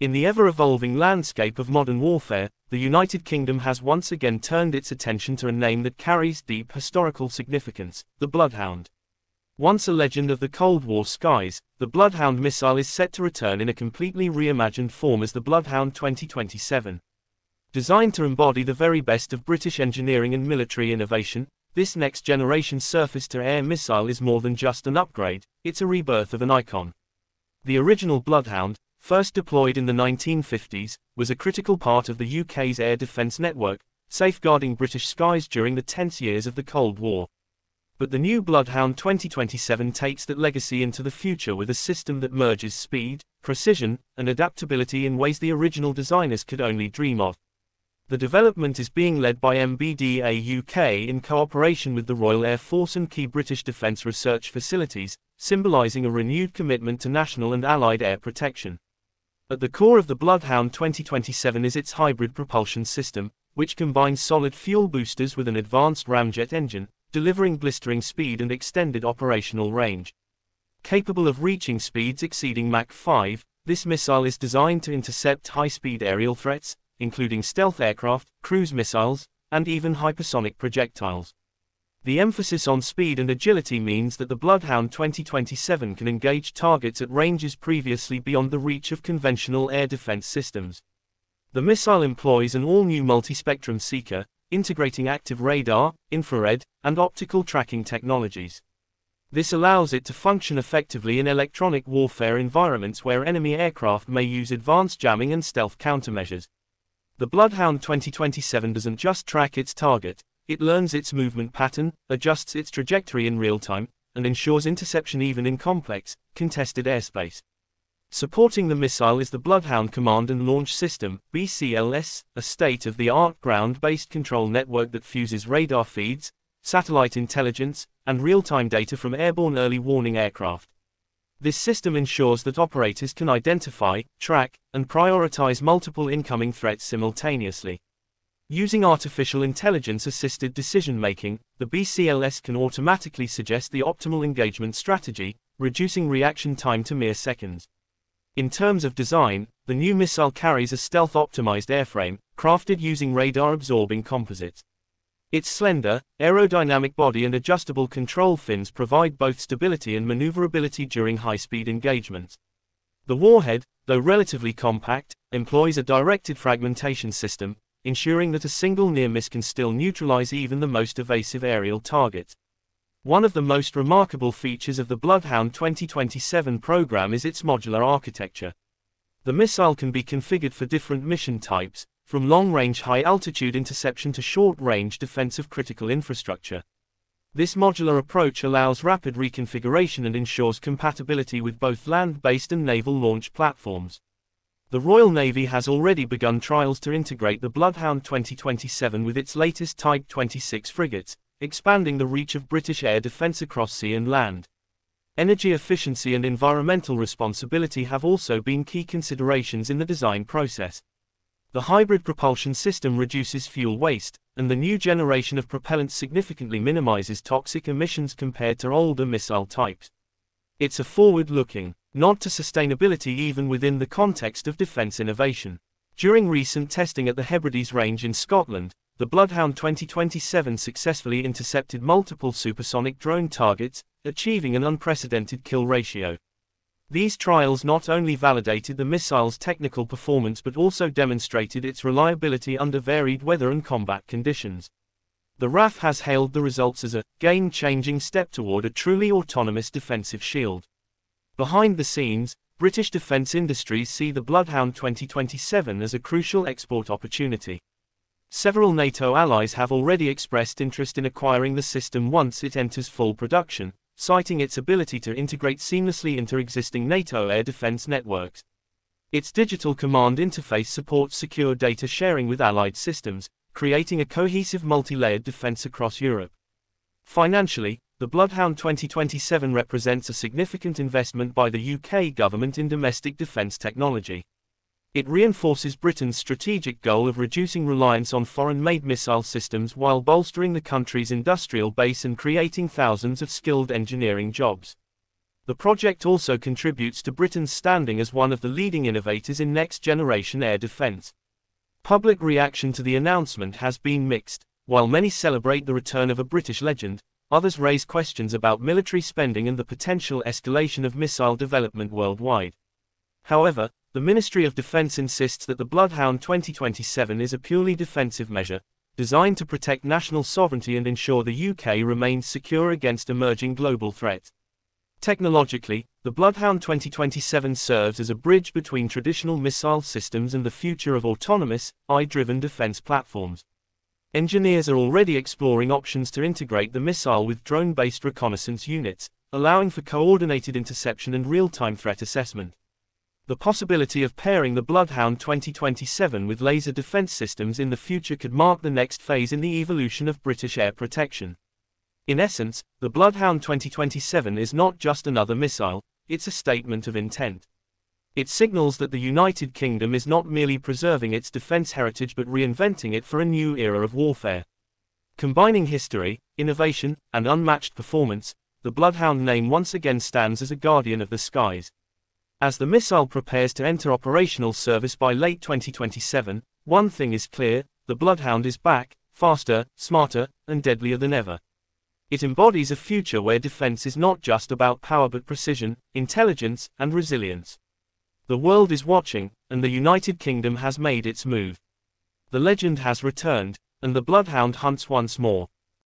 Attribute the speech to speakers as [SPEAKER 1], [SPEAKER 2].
[SPEAKER 1] In the ever-evolving landscape of modern warfare, the United Kingdom has once again turned its attention to a name that carries deep historical significance, the Bloodhound. Once a legend of the Cold War skies, the Bloodhound missile is set to return in a completely reimagined form as the Bloodhound 2027. Designed to embody the very best of British engineering and military innovation, this next-generation surface-to-air missile is more than just an upgrade, it's a rebirth of an icon. The original Bloodhound, first deployed in the 1950s, was a critical part of the UK's air defence network, safeguarding British skies during the tense years of the Cold War. But the new Bloodhound 2027 takes that legacy into the future with a system that merges speed, precision, and adaptability in ways the original designers could only dream of. The development is being led by MBDA UK in cooperation with the Royal Air Force and key British Defence Research Facilities, symbolising a renewed commitment to national and allied air protection. At the core of the Bloodhound 2027 is its hybrid propulsion system, which combines solid fuel boosters with an advanced ramjet engine, delivering blistering speed and extended operational range. Capable of reaching speeds exceeding Mach 5, this missile is designed to intercept high-speed aerial threats, including stealth aircraft, cruise missiles, and even hypersonic projectiles. The emphasis on speed and agility means that the Bloodhound 2027 can engage targets at ranges previously beyond the reach of conventional air defense systems. The missile employs an all-new multispectrum seeker, integrating active radar, infrared, and optical tracking technologies. This allows it to function effectively in electronic warfare environments where enemy aircraft may use advanced jamming and stealth countermeasures. The Bloodhound 2027 doesn't just track its target, it learns its movement pattern, adjusts its trajectory in real time, and ensures interception even in complex, contested airspace. Supporting the missile is the Bloodhound Command and Launch System, BCLS, a state-of-the-art ground-based control network that fuses radar feeds, satellite intelligence, and real-time data from airborne early warning aircraft. This system ensures that operators can identify, track, and prioritize multiple incoming threats simultaneously. Using artificial intelligence-assisted decision-making, the BCLS can automatically suggest the optimal engagement strategy, reducing reaction time to mere seconds. In terms of design, the new missile carries a stealth-optimized airframe, crafted using radar-absorbing composites. Its slender, aerodynamic body and adjustable control fins provide both stability and maneuverability during high-speed engagements. The warhead, though relatively compact, employs a directed fragmentation system, ensuring that a single near miss can still neutralize even the most evasive aerial target. One of the most remarkable features of the Bloodhound 2027 program is its modular architecture. The missile can be configured for different mission types, from long-range high-altitude interception to short-range defense of critical infrastructure. This modular approach allows rapid reconfiguration and ensures compatibility with both land-based and naval launch platforms. The Royal Navy has already begun trials to integrate the Bloodhound 2027 with its latest Type 26 frigates, expanding the reach of British air defence across sea and land. Energy efficiency and environmental responsibility have also been key considerations in the design process. The hybrid propulsion system reduces fuel waste, and the new generation of propellants significantly minimizes toxic emissions compared to older missile types. It's a forward-looking, not to sustainability even within the context of defense innovation. During recent testing at the Hebrides range in Scotland, the Bloodhound 2027 successfully intercepted multiple supersonic drone targets, achieving an unprecedented kill ratio. These trials not only validated the missile's technical performance but also demonstrated its reliability under varied weather and combat conditions. The RAF has hailed the results as a game changing step toward a truly autonomous defensive shield. Behind the scenes, British defence industries see the Bloodhound 2027 as a crucial export opportunity. Several NATO allies have already expressed interest in acquiring the system once it enters full production, citing its ability to integrate seamlessly into existing NATO air defence networks. Its digital command interface supports secure data sharing with allied systems, creating a cohesive multi-layered defence across Europe. Financially, the Bloodhound 2027 represents a significant investment by the UK government in domestic defence technology. It reinforces Britain's strategic goal of reducing reliance on foreign-made missile systems while bolstering the country's industrial base and creating thousands of skilled engineering jobs. The project also contributes to Britain's standing as one of the leading innovators in next-generation air defence. Public reaction to the announcement has been mixed, while many celebrate the return of a British legend, Others raise questions about military spending and the potential escalation of missile development worldwide. However, the Ministry of Defense insists that the Bloodhound 2027 is a purely defensive measure, designed to protect national sovereignty and ensure the UK remains secure against emerging global threats. Technologically, the Bloodhound 2027 serves as a bridge between traditional missile systems and the future of autonomous, eye driven defense platforms. Engineers are already exploring options to integrate the missile with drone-based reconnaissance units, allowing for coordinated interception and real-time threat assessment. The possibility of pairing the Bloodhound 2027 with laser defense systems in the future could mark the next phase in the evolution of British air protection. In essence, the Bloodhound 2027 is not just another missile, it's a statement of intent. It signals that the United Kingdom is not merely preserving its defense heritage but reinventing it for a new era of warfare. Combining history, innovation, and unmatched performance, the Bloodhound name once again stands as a guardian of the skies. As the missile prepares to enter operational service by late 2027, one thing is clear the Bloodhound is back, faster, smarter, and deadlier than ever. It embodies a future where defense is not just about power but precision, intelligence, and resilience. The world is watching, and the United Kingdom has made its move. The legend has returned, and the bloodhound hunts once more.